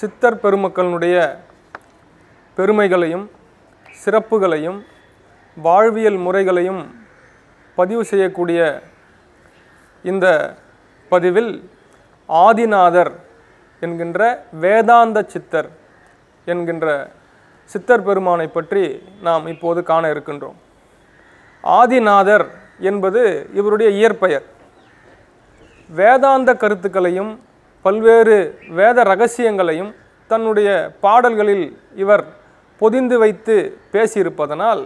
சித்தர் பெருமக்களினுடைய பெருமைகளையும் சிறப்புகளையும் வாழ்வியல் முறைகளையும் பதிவு செய்யக்கூடிய இந்த பதிவில் ஆதிநாதர் என்கின்ற வேதாந்த சித்தர் என்கின்ற சித்தர் பெருமானை பற்றி நாம் இப்போது காண இருக்கின்றோம் ஆதிநாதர் என்பது இவருடைய இயற்பெயர் வேதாந்த கருத்துக்களையும் பல்வேறு வேத ரகசியங்களையும் தன்னுடைய பாடல்களில் இவர் பொதிந்து வைத்து பேசியிருப்பதனால்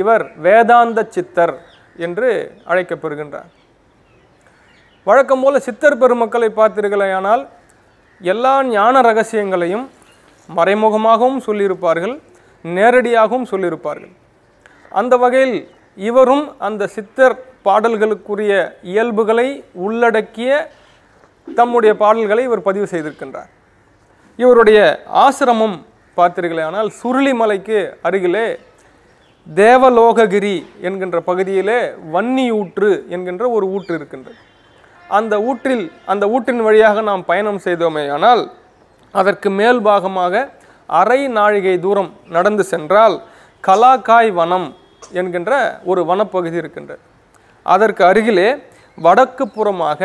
இவர் வேதாந்த சித்தர் என்று அழைக்கப்பெறுகின்றார் வழக்கம் போல சித்தர் பெருமக்களை பார்த்தீர்களேயானால் எல்லா ஞான ரகசியங்களையும் மறைமுகமாகவும் சொல்லியிருப்பார்கள் நேரடியாகவும் சொல்லியிருப்பார்கள் அந்த வகையில் இவரும் அந்த சித்தர் பாடல்களுக்குரிய இயல்புகளை உள்ளடக்கிய தம்முடைய பாடல்களை இவர் பதிவு செய்திருக்கின்றார் இவருடைய ஆசிரமம் பார்த்தீர்களே ஆனால் சுருளிமலைக்கு அருகிலே தேவலோககிரி என்கின்ற பகுதியிலே வன்னி ஊற்று என்கின்ற ஒரு ஊற்று இருக்கின்றது அந்த ஊற்றில் அந்த ஊற்றின் வழியாக நாம் பயணம் செய்தோமே ஆனால் அதற்கு மேல் பாகமாக அரை நாழிகை தூரம் நடந்து சென்றால் கலாக்காய் வனம் என்கின்ற ஒரு வனப்பகுதி இருக்கின்றது அதற்கு அருகிலே வடக்கு புறமாக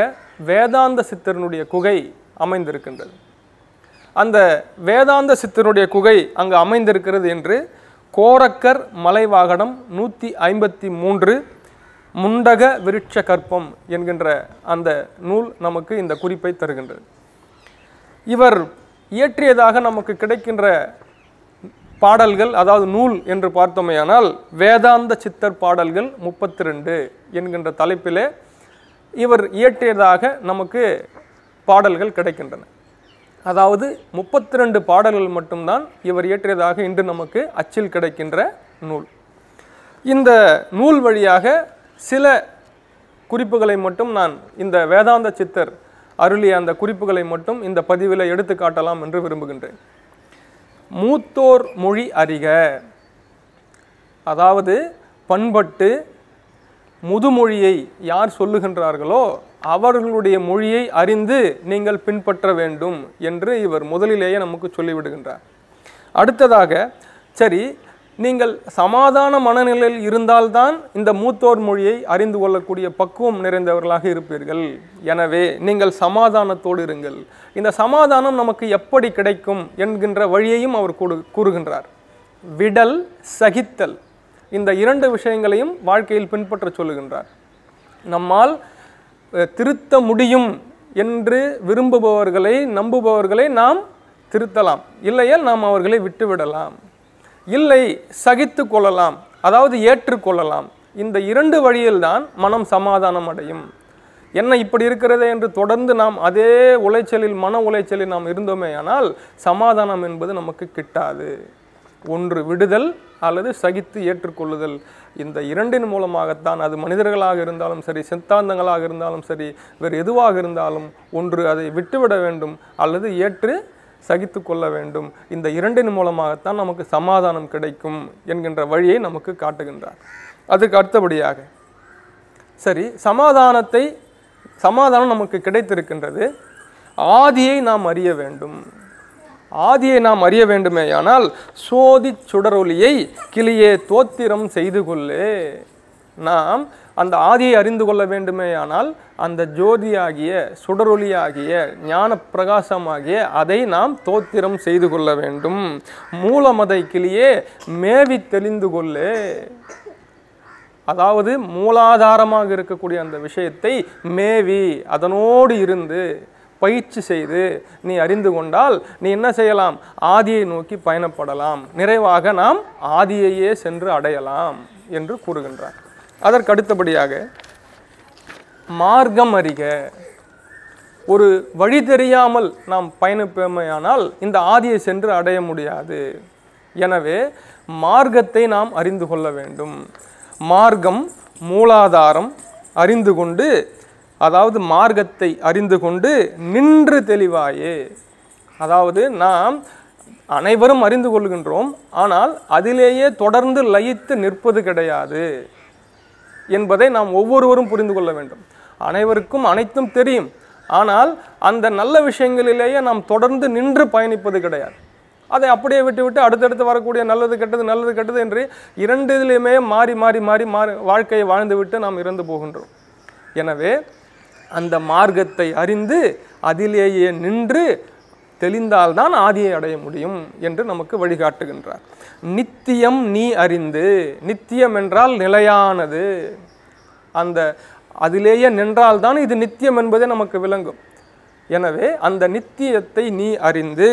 வேதாந்த சித்தரனுடைய குகை அமைந்திருக்கின்றது அந்த வேதாந்த சித்தனுடைய குகை அங்கு அமைந்திருக்கிறது என்று கோரக்கர் மலைவாகனம் நூற்றி ஐம்பத்தி மூன்று முண்டக விருட்ச கற்பம் என்கின்ற அந்த நூல் நமக்கு இந்த குறிப்பை தருகின்றது இவர் இயற்றியதாக நமக்கு கிடைக்கின்ற பாடல்கள் அதாவது நூல் என்று பார்த்தோமேயானால் வேதாந்த சித்தர் பாடல்கள் முப்பத்தி ரெண்டு என்கின்ற தலைப்பிலே இவர் இயற்றியதாக நமக்கு பாடல்கள் கிடைக்கின்றன அதாவது முப்பத்தி ரெண்டு பாடல்கள் மட்டும்தான் இவர் இயற்றியதாக இன்று நமக்கு அச்சில் கிடைக்கின்ற நூல் இந்த நூல் வழியாக சில குறிப்புகளை மட்டும் நான் இந்த வேதாந்த சித்தர் அருளிய அந்த குறிப்புகளை மட்டும் இந்த பதிவில் எடுத்து காட்டலாம் என்று விரும்புகின்றேன் மூத்தோர் மொழி அறிக அதாவது பண்பட்டு முதுமொழியை யார் சொல்லுகின்றார்களோ அவர்களுடைய மொழியை அறிந்து நீங்கள் பின்பற்ற வேண்டும் என்று இவர் முதலிலேயே நமக்கு சொல்லிவிடுகின்றார் அடுத்ததாக சரி நீங்கள் சமாதான மனநிலையில் இருந்தால்தான் இந்த மூத்தோர் மொழியை அறிந்து கொள்ளக்கூடிய பக்குவம் நிறைந்தவர்களாக இருப்பீர்கள் எனவே நீங்கள் சமாதானத்தோடு இருங்கள் இந்த சமாதானம் நமக்கு எப்படி கிடைக்கும் என்கின்ற வழியையும் அவர் கூறுகின்றார் விடல் சகித்தல் இந்த இரண்டு விஷயங்களையும் வாழ்க்கையில் பின்பற்ற சொல்லுகின்றார் நம்மால் திருத்த முடியும் என்று விரும்புபவர்களை நம்புபவர்களை நாம் திருத்தலாம் இல்லையால் நாம் அவர்களை விட்டுவிடலாம் இல்லை சகித்து கொள்ளலாம் அதாவது ஏற்றுக்கொள்ளலாம் இந்த இரண்டு வழியில்தான் மனம் சமாதானம் அடையும் என்ன இப்படி இருக்கிறது என்று தொடர்ந்து நாம் அதே உளைச்சலில் மன உளைச்சலில் நாம் இருந்தோமே ஆனால் சமாதானம் என்பது நமக்கு கிட்டாது ஒன்று விடுதல் அல்லது சகித்து ஏற்றுக்கொள்ளுதல் இந்த இரண்டின் மூலமாகத்தான் அது மனிதர்களாக இருந்தாலும் சரி சித்தாந்தங்களாக இருந்தாலும் சரி வேறு எதுவாக இருந்தாலும் ஒன்று அதை விட்டுவிட வேண்டும் அல்லது ஏற்று சகித்து கொள்ள வேண்டும் இந்த இரண்டின் மூலமாகத்தான் நமக்கு சமாதானம் கிடைக்கும் என்கின்ற வழியை நமக்கு காட்டுகின்றார் அதுக்கு அடுத்தபடியாக சரி சமாதானத்தை சமாதானம் நமக்கு கிடைத்திருக்கின்றது ஆதியை நாம் அறிய வேண்டும் ஆதியை நாம் அறிய வேண்டுமேயானால் சோதி சுடரொலியை கிளியே தோத்திரம் செய்து கொள்ளே நாம் அந்த ஆதியை அறிந்து கொள்ள வேண்டுமேயானால் அந்த ஜோதியாகிய சுடரொலியாகிய ஞான பிரகாசமாகிய அதை நாம் தோத்திரம் செய்து கொள்ள வேண்டும் மூலமதை கிளியே மேவி தெளிந்து கொள்ளே அதாவது மூலாதாரமாக இருக்கக்கூடிய அந்த விஷயத்தை மேவி அதனோடு இருந்து பயிற்சி செய்து நீ அறிந்து கொண்டால் நீ என்ன செய்யலாம் ஆதியை நோக்கி பயணப்படலாம் நிறைவாக நாம் ஆதியையே சென்று அடையலாம் என்று கூறுகின்றார் அதற்கு அடுத்தபடியாக மார்க்கம் அறிக ஒரு வழி தெரியாமல் நாம் பயணிப்போமேயானால் இந்த ஆதியை சென்று அடைய முடியாது எனவே மார்க்கத்தை நாம் அறிந்து கொள்ள வேண்டும் மார்க்கம் மூலாதாரம் அறிந்து கொண்டு அதாவது மார்க்கத்தை அறிந்து கொண்டு நின்று தெளிவாயே அதாவது நாம் அனைவரும் அறிந்து கொள்கின்றோம் ஆனால் அதிலேயே தொடர்ந்து லயித்து நிற்பது கிடையாது என்பதை நாம் ஒவ்வொருவரும் புரிந்து கொள்ள வேண்டும் அனைவருக்கும் அனைத்தும் தெரியும் ஆனால் அந்த நல்ல விஷயங்களிலேயே நாம் தொடர்ந்து நின்று பயணிப்பது கிடையாது அதை அப்படியே விட்டுவிட்டு அடுத்தடுத்து வரக்கூடிய நல்லது கெட்டது நல்லது கெட்டது என்று இரண்டு இதிலையுமே மாறி மாறி மாறி மாறி வாழ்க்கையை வாழ்ந்துவிட்டு நாம் இறந்து போகின்றோம் எனவே அந்த மார்க்கத்தை அறிந்து அதிலேயே நின்று தெளிந்தால்தான் ஆதியை அடைய முடியும் என்று நமக்கு வழிகாட்டுகின்றார் நித்தியம் நீ அறிந்து நித்தியம் என்றால் நிலையானது அந்த அதிலேயே நின்றால்தான் இது நித்தியம் என்பதே நமக்கு விளங்கும் எனவே அந்த நித்தியத்தை நீ அறிந்து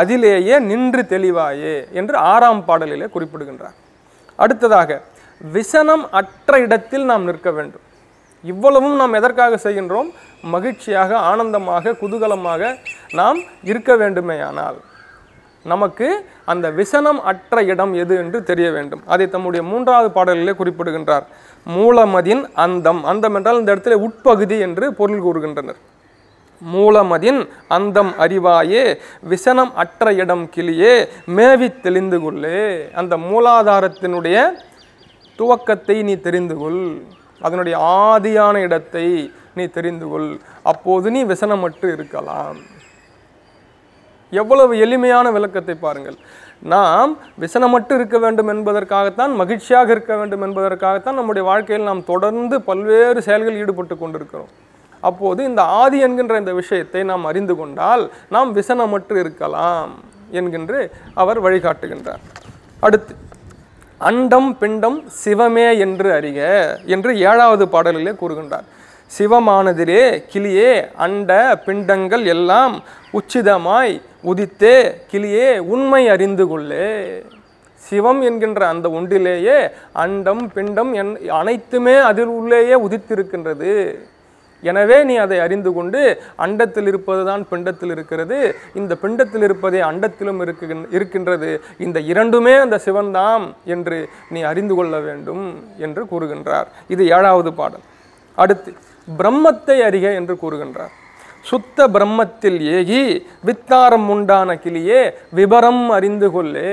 அதிலேயே நின்று தெளிவாயே என்று ஆறாம் பாடலிலே குறிப்பிடுகின்றார் அடுத்ததாக விசனம் அற்ற இடத்தில் நாம் நிற்க வேண்டும் இவ்வளவும் நாம் எதற்காக செய்கின்றோம் மகிழ்ச்சியாக ஆனந்தமாக குதூகலமாக நாம் இருக்க வேண்டுமேயானால் நமக்கு அந்த விசனம் அற்ற இடம் எது என்று தெரிய வேண்டும் அதை தம்முடைய மூன்றாவது பாடலிலே குறிப்பிடுகின்றார் மூலமதின் அந்தம் அந்தம் என்றால் இந்த இடத்துல உட்பகுதி என்று பொருள் கூறுகின்றனர் மூலமதின் அந்தம் அறிவாயே விசனம் அற்ற இடம் கிளியே மேவி தெளிந்து கொள்ளே அந்த மூலாதாரத்தினுடைய துவக்கத்தை நீ தெரிந்து கொள் அதனுடைய ஆதியான இடத்தை நீ தெரிந்து கொள் அப்போது நீ விசனமட்டு இருக்கலாம் எவ்வளவு எளிமையான விளக்கத்தை பாருங்கள் நாம் விசனமட்டு இருக்க வேண்டும் என்பதற்காகத்தான் மகிழ்ச்சியாக இருக்க வேண்டும் என்பதற்காகத்தான் நம்முடைய வாழ்க்கையில் நாம் தொடர்ந்து பல்வேறு செயல்கள் ஈடுபட்டு கொண்டிருக்கிறோம் அப்போது இந்த ஆதி என்கின்ற இந்த விஷயத்தை நாம் அறிந்து கொண்டால் நாம் விசனமற்று இருக்கலாம் என்கின்று அவர் வழிகாட்டுகின்றார் அடுத்து அண்டம் பிண்டம் சிவமே என்று அறிக என்று ஏழாவது பாடலிலே கூறுகின்றார் சிவமானதிலே கிளியே அண்ட பிண்டங்கள் எல்லாம் உச்சிதமாய் உதித்தே கிளியே உண்மை அறிந்து கொள்ளே சிவம் என்கின்ற அந்த ஒன்றிலேயே அண்டம் பிண்டம் என் அனைத்துமே அதில் உள்ளேயே உதித்திருக்கின்றது எனவே நீ அதை அறிந்து கொண்டு அண்டத்தில் இருப்பது தான் பிண்டத்தில் இருக்கிறது இந்த பிண்டத்தில் இருப்பதே அண்டத்திலும் இருக்கின்றது இந்த இரண்டுமே அந்த சிவன்தாம் என்று நீ அறிந்து கொள்ள வேண்டும் என்று கூறுகின்றார் இது ஏழாவது பாடல் அடுத்து பிரம்மத்தை அறிக என்று கூறுகின்றார் சுத்த பிரம்மத்தில் ஏகி வித்தாரம் உண்டான கிளியே விபரம் அறிந்து கொள்ளே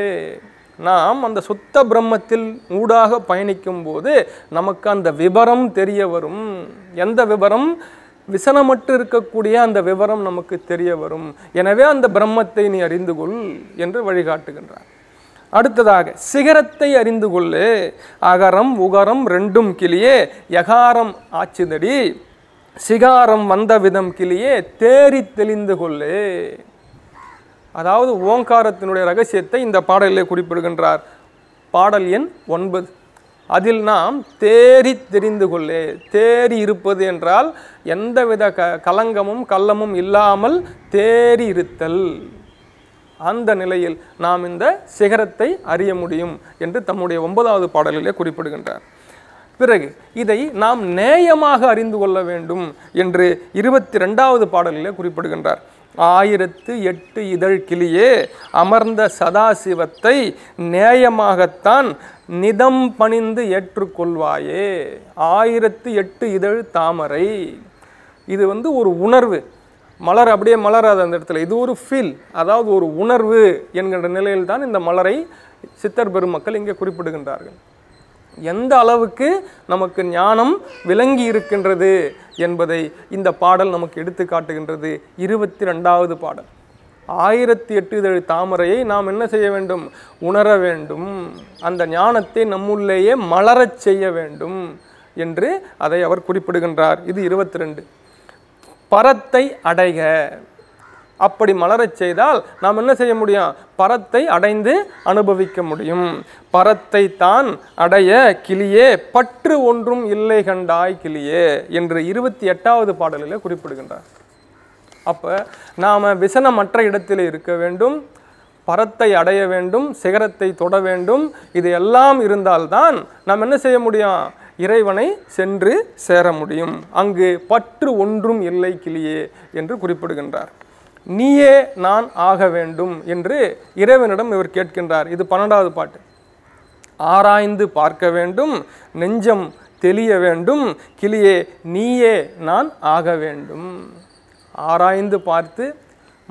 நாம் அந்த சுத்த பிரம்மத்தில் ஊடாக பயணிக்கும் போது நமக்கு அந்த விபரம் தெரிய வரும் எந்த விபரம் விசனமற்று இருக்கக்கூடிய அந்த விவரம் நமக்கு தெரிய வரும் எனவே அந்த பிரம்மத்தை நீ அறிந்து கொள் என்று வழிகாட்டுகின்றார் அடுத்ததாக சிகரத்தை அறிந்து கொள்ளு அகரம் உகரம் ரெண்டும் கிளியே யகாரம் ஆச்சுதடி சிகாரம் வந்த விதம் கிளியே தேறி தெளிந்து கொள்ளு அதாவது ஓங்காரத்தினுடைய ரகசியத்தை இந்த பாடலிலே குறிப்பிடுகின்றார் பாடல் எண் ஒன்பது அதில் நாம் தேறி தெரிந்து கொள்ளே தேறி இருப்பது என்றால் எந்தவித க கலங்கமும் கள்ளமும் இல்லாமல் தேறி இருத்தல் அந்த நிலையில் நாம் இந்த சிகரத்தை அறிய முடியும் என்று தம்முடைய ஒன்பதாவது பாடலிலே குறிப்பிடுகின்றார் பிறகு இதை நாம் நேயமாக அறிந்து கொள்ள வேண்டும் என்று இருபத்தி ரெண்டாவது பாடலிலே குறிப்பிடுகின்றார் ஆயிரத்து எட்டு இதழ் கிளியே அமர்ந்த சதாசிவத்தை நேயமாகத்தான் நிதம் பணிந்து ஏற்றுக்கொள்வாயே ஆயிரத்து எட்டு இதழ் தாமரை இது வந்து ஒரு உணர்வு மலர் அப்படியே மலராது அந்த இடத்துல இது ஒரு ஃபீல் அதாவது ஒரு உணர்வு என்கின்ற நிலையில்தான் இந்த மலரை சித்தர் பெருமக்கள் இங்கே குறிப்பிடுகின்றார்கள் எந்த அளவுக்கு நமக்கு ஞானம் விளங்கி இருக்கின்றது என்பதை இந்த பாடல் நமக்கு எடுத்து காட்டுகின்றது இருபத்தி ரெண்டாவது பாடல் ஆயிரத்தி எட்டு இதழ் தாமரையை நாம் என்ன செய்ய வேண்டும் உணர வேண்டும் அந்த ஞானத்தை நம்முள்ளேயே மலரச் செய்ய வேண்டும் என்று அதை அவர் குறிப்பிடுகின்றார் இது இருபத்தி ரெண்டு பரத்தை அடைக அப்படி மலரச் செய்தால் நாம் என்ன செய்ய முடியும் பரத்தை அடைந்து அனுபவிக்க முடியும் பரத்தை தான் அடைய கிளியே பற்று ஒன்றும் இல்லை கண்டாய் கிளியே என்று இருபத்தி எட்டாவது பாடலில் குறிப்பிடுகின்றார் அப்போ நாம் விசனமற்ற இடத்தில் இருக்க வேண்டும் பரத்தை அடைய வேண்டும் சிகரத்தை தொட வேண்டும் இது எல்லாம் இருந்தால்தான் நாம் என்ன செய்ய முடியும் இறைவனை சென்று சேர முடியும் அங்கு பற்று ஒன்றும் இல்லை கிளியே என்று குறிப்பிடுகின்றார் நீயே நான் ஆக வேண்டும் என்று இறைவனிடம் இவர் கேட்கின்றார் இது பன்னெண்டாவது பாட்டு ஆராய்ந்து பார்க்க வேண்டும் நெஞ்சம் தெளிய வேண்டும் கிளியே நீயே நான் ஆக வேண்டும் ஆராய்ந்து பார்த்து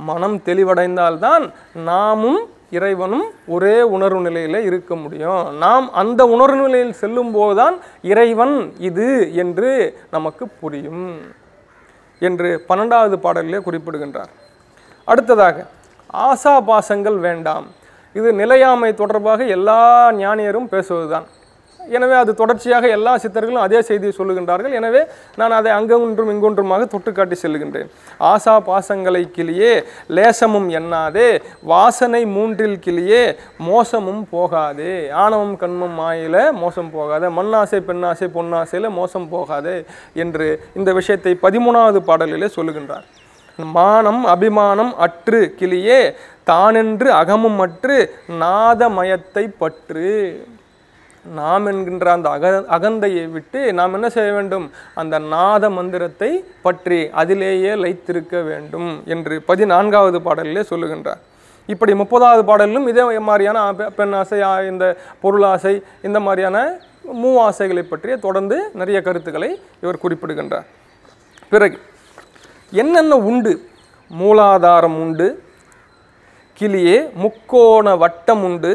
மனம் தெளிவடைந்தால்தான் நாமும் இறைவனும் ஒரே உணர்வு நிலையில் இருக்க முடியும் நாம் அந்த உணர்வு நிலையில் செல்லும்போது தான் இறைவன் இது என்று நமக்கு புரியும் என்று பன்னெண்டாவது பாடலிலே குறிப்பிடுகின்றார் அடுத்ததாக ஆசாபாசங்கள் வேண்டாம் இது நிலையாமை தொடர்பாக எல்லா ஞானியரும் பேசுவதுதான் எனவே அது தொடர்ச்சியாக எல்லா சித்தர்களும் அதே செய்தியை சொல்லுகின்றார்கள் எனவே நான் அதை அங்கொன்றும் இங்கொன்றுமாக தொட்டு காட்டி செல்லுகின்றேன் ஆசா பாசங்களை கிளியே லேசமும் எண்ணாதே வாசனை மூன்றில் கிளியே மோசமும் போகாதே ஆணவம் கண்மம் மாயில மோசம் போகாதே மண்ணாசை பெண்ணாசை பொன்னாசையில் மோசம் போகாதே என்று இந்த விஷயத்தை பதிமூணாவது பாடலிலே சொல்லுகின்றார் மானம் அபிமானம் அற்று கிளியே தானென்று அகமும் அற்று நாதமயத்தை பற்று நாம் என்கின்ற அந்த அக அகந்தையை விட்டு நாம் என்ன செய்ய வேண்டும் அந்த நாத மந்திரத்தை பற்றி அதிலேயே லைத்திருக்க வேண்டும் என்று பதினான்காவது பாடலிலே சொல்லுகின்றார் இப்படி முப்பதாவது பாடலிலும் இதே மாதிரியான பெண் ஆசை இந்த பொருளாசை இந்த மாதிரியான மூ ஆசைகளை பற்றிய தொடர்ந்து நிறைய கருத்துக்களை இவர் குறிப்பிடுகின்றார் பிறகு என்னென்ன உண்டு மூலாதாரம் உண்டு கிளியே முக்கோண வட்டம் உண்டு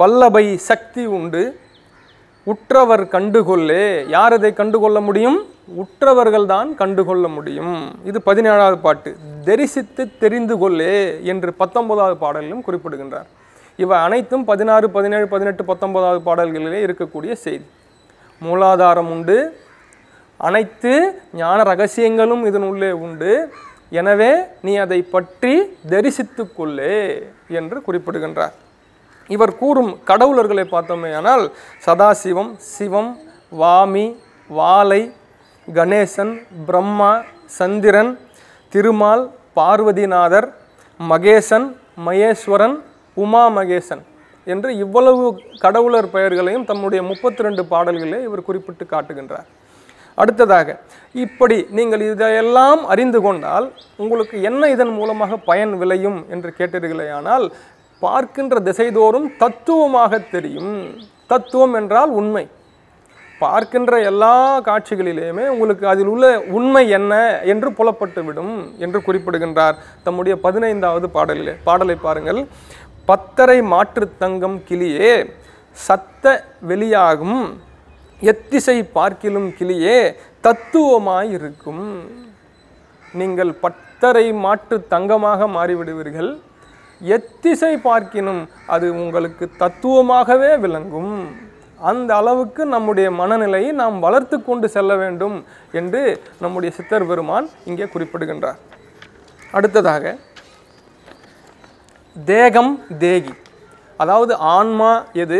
வல்லபை சக்தி உண்டு உற்றவர் கண்டுகொள்ளே யார் இதை கண்டுகொள்ள முடியும் உற்றவர்கள் தான் கண்டுகொள்ள முடியும் இது பதினேழாவது பாட்டு தரிசித்து தெரிந்து கொள்ளே என்று பத்தொன்பதாவது பாடலிலும் குறிப்பிடுகின்றார் இவை அனைத்தும் பதினாறு பதினேழு பதினெட்டு பத்தொன்பதாவது பாடல்களிலே இருக்கக்கூடிய செய்தி மூலாதாரம் உண்டு அனைத்து ஞான ரகசியங்களும் இதன் உள்ளே உண்டு எனவே நீ அதை பற்றி தரிசித்து கொள்ளே என்று குறிப்பிடுகின்றார் இவர் கூறும் கடவுளர்களை பார்த்தோமே ஆனால் சதாசிவம் சிவம் வாமி வாலை கணேசன் பிரம்மா சந்திரன் திருமால் பார்வதிநாதர் மகேசன் மகேஸ்வரன் உமா மகேசன் என்று இவ்வளவு கடவுளர் பெயர்களையும் தம்முடைய முப்பத்தி ரெண்டு பாடல்களே இவர் குறிப்பிட்டு காட்டுகின்றார் அடுத்ததாக இப்படி நீங்கள் இதையெல்லாம் அறிந்து கொண்டால் உங்களுக்கு என்ன இதன் மூலமாக பயன் விளையும் என்று கேட்டீர்களேயானால் பார்க்கின்ற திசைதோறும் தத்துவமாக தெரியும் தத்துவம் என்றால் உண்மை பார்க்கின்ற எல்லா காட்சிகளிலேயுமே உங்களுக்கு அதில் உள்ள உண்மை என்ன என்று புலப்பட்டுவிடும் என்று குறிப்பிடுகின்றார் தம்முடைய பதினைந்தாவது பாடலிலே பாடலை பாருங்கள் பத்தரை மாற்றுத்தங்கம் கிளியே சத்த வெளியாகும் எத்திசை பார்க்கிலும் கிளியே தத்துவமாயிருக்கும் நீங்கள் பத்தரை மாற்று தங்கமாக மாறிவிடுவீர்கள் எத்திசை பார்க்கினும் அது உங்களுக்கு தத்துவமாகவே விளங்கும் அந்த அளவுக்கு நம்முடைய மனநிலையை நாம் வளர்த்து கொண்டு செல்ல வேண்டும் என்று நம்முடைய சித்தர் பெருமான் இங்கே குறிப்பிடுகின்றார் அடுத்ததாக தேகம் தேகி அதாவது ஆன்மா எது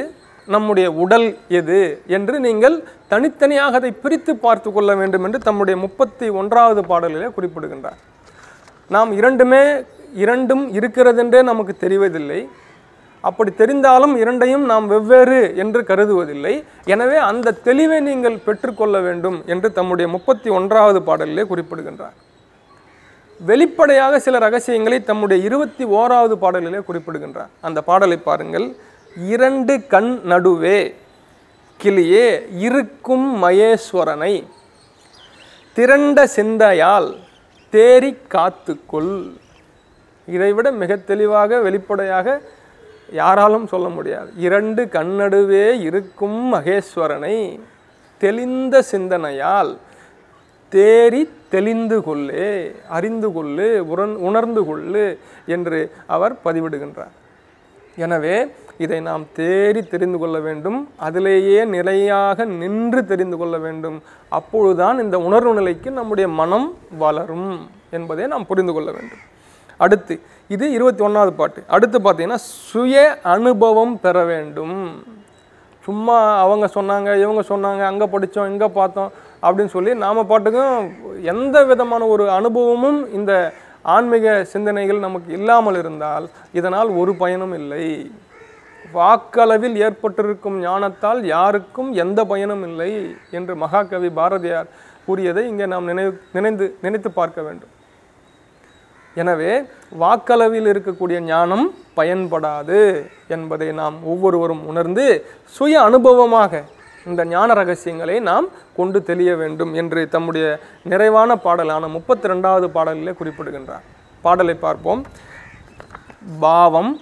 நம்முடைய உடல் எது என்று நீங்கள் தனித்தனியாக அதை பிரித்து பார்த்து கொள்ள வேண்டும் என்று தம்முடைய முப்பத்தி ஒன்றாவது பாடலிலே குறிப்பிடுகின்றார் நாம் இரண்டுமே இரண்டும் இருக்கிறதென்றே நமக்கு தெரிவதில்லை அப்படி தெரிந்தாலும் இரண்டையும் நாம் வெவ்வேறு என்று கருதுவதில்லை எனவே அந்த தெளிவை நீங்கள் பெற்றுக்கொள்ள வேண்டும் என்று தம்முடைய முப்பத்தி ஒன்றாவது பாடலிலே குறிப்பிடுகின்றார் வெளிப்படையாக சில ரகசியங்களை தம்முடைய இருபத்தி ஓராவது பாடலிலே குறிப்பிடுகின்றார் அந்த பாடலை பாருங்கள் இரண்டு கண் நடுவே கிளியே இருக்கும் மகேஸ்வரனை திரண்ட சிந்தையால் தேறி காத்துக்கொள் இதைவிட மிக தெளிவாக வெளிப்படையாக யாராலும் சொல்ல முடியாது இரண்டு கண்ணடுவே இருக்கும் மகேஸ்வரனை தெளிந்த சிந்தனையால் தேறி தெளிந்து கொள்ளு அறிந்து கொள்ளு உணர்ந்து கொள்ளு என்று அவர் பதிவிடுகின்றார் எனவே இதை நாம் தேடி தெரிந்து கொள்ள வேண்டும் அதிலேயே நிறையாக நின்று தெரிந்து கொள்ள வேண்டும் அப்பொழுதுதான் இந்த உணர்வு நிலைக்கு நம்முடைய மனம் வளரும் என்பதை நாம் புரிந்து கொள்ள வேண்டும் அடுத்து இது இருபத்தி ஒன்றாவது பாட்டு அடுத்து பார்த்தீங்கன்னா சுய அனுபவம் பெற வேண்டும் சும்மா அவங்க சொன்னாங்க இவங்க சொன்னாங்க அங்கே படித்தோம் இங்கே பார்த்தோம் அப்படின்னு சொல்லி நாம் பாட்டுக்கும் எந்த விதமான ஒரு அனுபவமும் இந்த ஆன்மீக சிந்தனைகள் நமக்கு இல்லாமல் இருந்தால் இதனால் ஒரு பயனும் இல்லை வாக்களவில் ஏற்பட்டிருக்கும் ஞானத்தால் யாருக்கும் எந்த பயனும் இல்லை என்று மகாகவி பாரதியார் கூறியதை இங்கே நாம் நினைவு நினைந்து நினைத்து பார்க்க வேண்டும் எனவே வாக்களவில் இருக்கக்கூடிய ஞானம் பயன்படாது என்பதை நாம் ஒவ்வொருவரும் உணர்ந்து சுய அனுபவமாக இந்த ஞான ரகசியங்களை நாம் கொண்டு தெளிய வேண்டும் என்று தம்முடைய நிறைவான பாடலான முப்பத்தி ரெண்டாவது பாடலிலே குறிப்பிடுகின்றார் பாடலை பார்ப்போம் பாவம்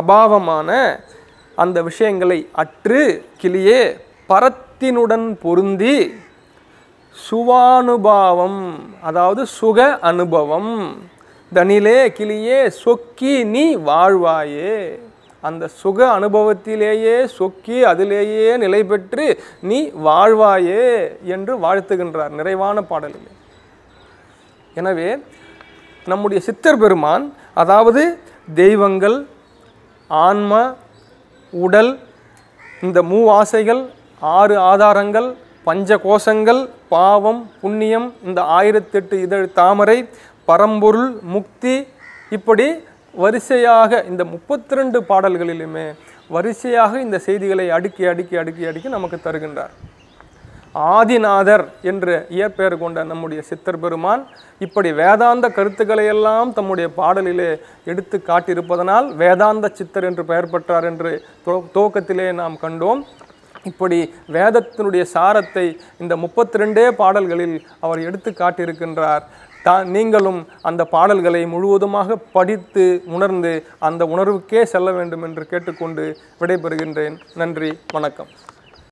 அபாவமான அந்த விஷயங்களை அற்று கிளியே பரத்தினுடன் பொருந்தி சுவானுபாவம் அதாவது சுக அனுபவம் தனிலே கிளியே சொக்கி நீ வாழ்வாயே அந்த சுக அனுபவத்திலேயே சொக்கி அதிலேயே நிலை பெற்று நீ வாழ்வாயே என்று வாழ்த்துகின்றார் நிறைவான பாடலில் எனவே நம்முடைய சித்தர் பெருமான் அதாவது தெய்வங்கள் ஆன்ம உடல் இந்த மூ ஆசைகள் ஆறு ஆதாரங்கள் பஞ்ச கோஷங்கள் பாவம் புண்ணியம் இந்த ஆயிரத்தெட்டு இதழ் தாமரை பரம்பொருள் முக்தி இப்படி வரிசையாக இந்த முப்பத்தி ரெண்டு பாடல்களிலுமே வரிசையாக இந்த செய்திகளை அடுக்கி அடுக்கி அடுக்கி அடுக்கி நமக்கு தருகின்றார் ஆதிநாதர் என்று இயற்பெயர் கொண்ட நம்முடைய சித்தர் பெருமான் இப்படி வேதாந்த கருத்துக்களை எல்லாம் தம்முடைய பாடலிலே எடுத்து காட்டியிருப்பதனால் வேதாந்த சித்தர் என்று பெயர் பெற்றார் என்று துவக்கத்திலே நாம் கண்டோம் இப்படி வேதத்தினுடைய சாரத்தை இந்த முப்பத்தி ரெண்டே பாடல்களில் அவர் எடுத்து காட்டியிருக்கின்றார் தான் நீங்களும் அந்த பாடல்களை முழுவதுமாக படித்து உணர்ந்து அந்த உணர்வுக்கே செல்ல வேண்டும் என்று கேட்டுக்கொண்டு விடைபெறுகின்றேன் நன்றி வணக்கம்